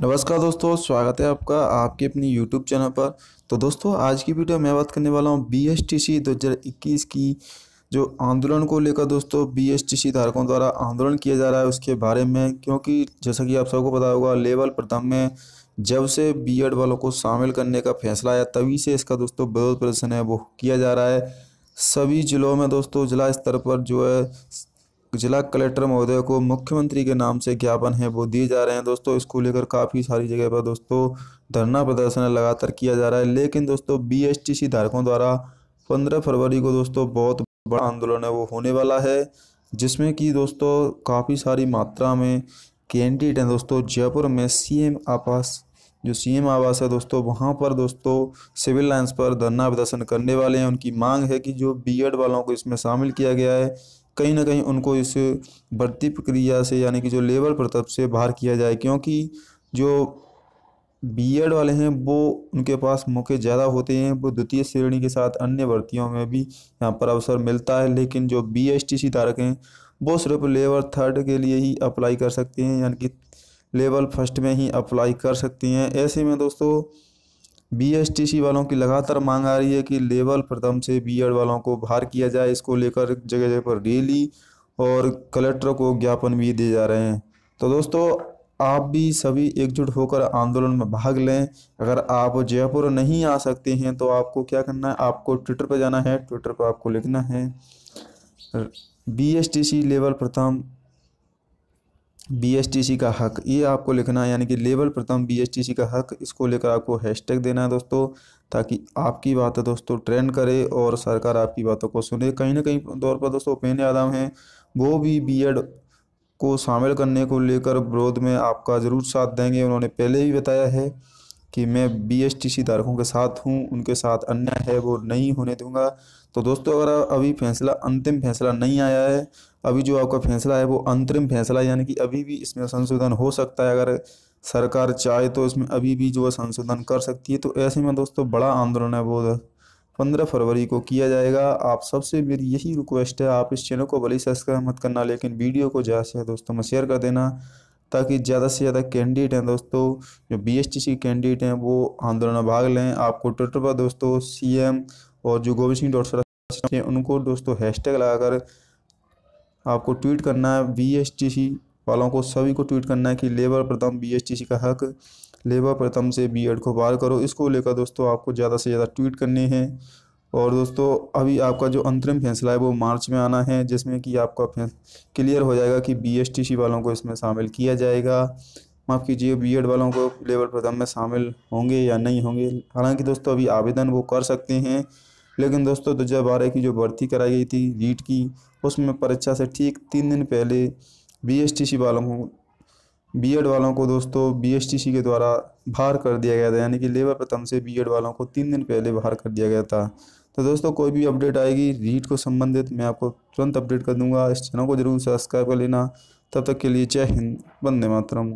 नमस्कार दोस्तों स्वागत है आपका आपके अपने YouTube चैनल पर तो दोस्तों आज की वीडियो मैं बात करने वाला हूँ बी एस टी सी दो हज़ार इक्कीस की जो आंदोलन को लेकर दोस्तों बी एस टी सी धारकों द्वारा आंदोलन किया जा रहा है उसके बारे में क्योंकि जैसा कि आप सबको पता होगा लेवल प्रथम में जब से बी एड वालों को शामिल करने का फैसला आया तभी से इसका दोस्तों विरोध प्रदर्शन है वो किया जा रहा है सभी ज़िलों में दोस्तों जिला स्तर पर जो है जिला कलेक्टर महोदय को मुख्यमंत्री के नाम से ज्ञापन है वो दिए जा रहे हैं दोस्तों इसको लेकर काफ़ी सारी जगह पर दोस्तों धरना प्रदर्शन लगातार किया जा रहा है लेकिन दोस्तों सी धारकों द्वारा पंद्रह फरवरी को दोस्तों बहुत बड़ा आंदोलन है वो होने वाला है जिसमें कि दोस्तों काफ़ी सारी मात्रा में कैंडिडेट हैं दोस्तों जयपुर में सीएम आपास जो सीएम आवास है दोस्तों वहाँ पर दोस्तों सिविल लाइन्स पर धरना प्रदर्शन करने वाले हैं उनकी मांग है कि जो बीएड वालों को इसमें शामिल किया गया है कहीं ना कहीं उनको इस भर्ती प्रक्रिया से यानी कि जो लेबर प्रताप से बाहर किया जाए क्योंकि जो बीएड वाले हैं वो उनके पास मौके ज़्यादा होते हैं वो द्वितीय श्रेणी के साथ अन्य भर्तियों में भी यहाँ पर अवसर मिलता है लेकिन जो बी एस टी धारक हैं वो सिर्फ लेबर थर्ड के लिए ही अप्लाई कर सकते हैं यानी कि लेवल फर्स्ट में ही अप्लाई कर सकती हैं ऐसे में दोस्तों बीएसटीसी वालों की लगातार मांग आ रही है कि लेवल प्रथम से बीएड वालों को बाहर किया जाए इसको लेकर जगह जगह पर रैली और कलेक्टर को ज्ञापन भी दिए जा रहे हैं तो दोस्तों आप भी सभी एकजुट होकर आंदोलन में भाग लें अगर आप जयपुर नहीं आ सकते हैं तो आपको क्या करना है आपको ट्विटर पर जाना है ट्विटर पर आपको लिखना है बी लेवल प्रथम बीएसटीसी का हक ये आपको लिखना है यानी कि लेवल प्रथम बीएसटीसी का हक इसको लेकर आपको हैशटैग देना है दोस्तों ताकि आपकी बात दोस्तों ट्रेंड करे और सरकार आपकी बातों को सुने कहीं ना कहीं तौर पर दोस्तों उपेन्द्र यादव हैं वो भी बीएड को शामिल करने को लेकर विरोध में आपका ज़रूर साथ देंगे उन्होंने पहले ही बताया है कि मैं बी एस टी सी धारकों के साथ हूँ उनके साथ अन्याय है वो नहीं होने दूंगा तो दोस्तों अगर अभी फैसला अंतिम फैसला नहीं आया है अभी जो आपका फैसला है वो अंतरिम फैसला यानी कि अभी भी इसमें संशोधन हो सकता है अगर सरकार चाहे तो इसमें अभी भी जो है संशोधन कर सकती है तो ऐसे में दोस्तों बड़ा आंदोलन है वो पंद्रह फरवरी को किया जाएगा आप सबसे मेरी यही रिक्वेस्ट है आप इस चैनल को भले सब्सक्राइब मत करना लेकिन वीडियो को ज़्यादा से दोस्तों में शेयर कर देना ताकि ज़्यादा से ज़्यादा कैंडिडेट हैं दोस्तों जो B S T C candidate हैं वो आंदोलन में भाग लें आपको ट्विटर पर दोस्तों सी एम और जो गोविंद सिंह डॉट उनको दोस्तों हैशटैग लगाकर आपको ट्वीट करना है बी एस टी सी वालों को सभी को ट्वीट करना है कि लेबर प्रथम बी एस टी सी का हक लेबर प्रथम से बी एड को बार करो इसको लेकर दोस्तों आपको ज़्यादा से ज़्यादा ट्वीट करने हैं और दोस्तों अभी आपका जो अंतरिम फैसला है वो मार्च में आना है जिसमें कि आपका क्लियर हो जाएगा कि बीएसटीसी वालों को इसमें शामिल किया जाएगा माफ़ कीजिए बीएड वालों को लेवल प्रथम में शामिल होंगे या नहीं होंगे हालांकि दोस्तों अभी आवेदन वो कर सकते हैं लेकिन दोस्तों दो तो हज़ार बारह की जो भर्ती कराई गई थी रीट की उसमें परीक्षा से ठीक तीन दिन पहले सी वालों को एड वालों को दोस्तों सी के द्वारा बाहर कर दिया गया था यानी कि लेबर प्रथम से एड वालों को तीन दिन पहले बाहर कर दिया गया था तो दोस्तों कोई भी अपडेट आएगी रीट को संबंधित मैं आपको तुरंत अपडेट कर दूंगा इस चैनल को जरूर सब्सक्राइब कर लेना तब तक के लिए जय हिंद वंदे मातरम